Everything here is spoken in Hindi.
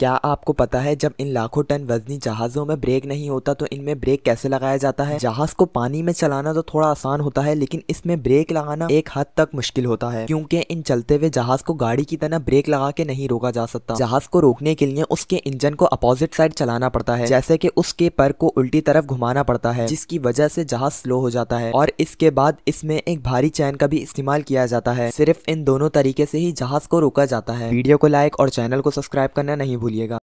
क्या आपको पता है जब इन लाखों टन वजनी जहाज़ों में ब्रेक नहीं होता तो इनमें ब्रेक कैसे लगाया जाता है जहाज को पानी में चलाना तो थोड़ा आसान होता है लेकिन इसमें ब्रेक लगाना एक हद तक मुश्किल होता है क्योंकि इन चलते हुए जहाज को गाड़ी की तरह ब्रेक लगा के नहीं रोका जा सकता जहाज को रोकने के लिए उसके इंजन को अपोजिट साइड चलाना पड़ता है जैसे की उसके पर को उल्टी तरफ घुमाना पड़ता है जिसकी वजह से जहाज स्लो हो जाता है और इसके बाद इसमें एक भारी चैन का भी इस्तेमाल किया जाता है सिर्फ इन दोनों तरीके से ही जहाज को रोका जाता है वीडियो को लाइक और चैनल को सब्सक्राइब करना नहीं भूल Llega.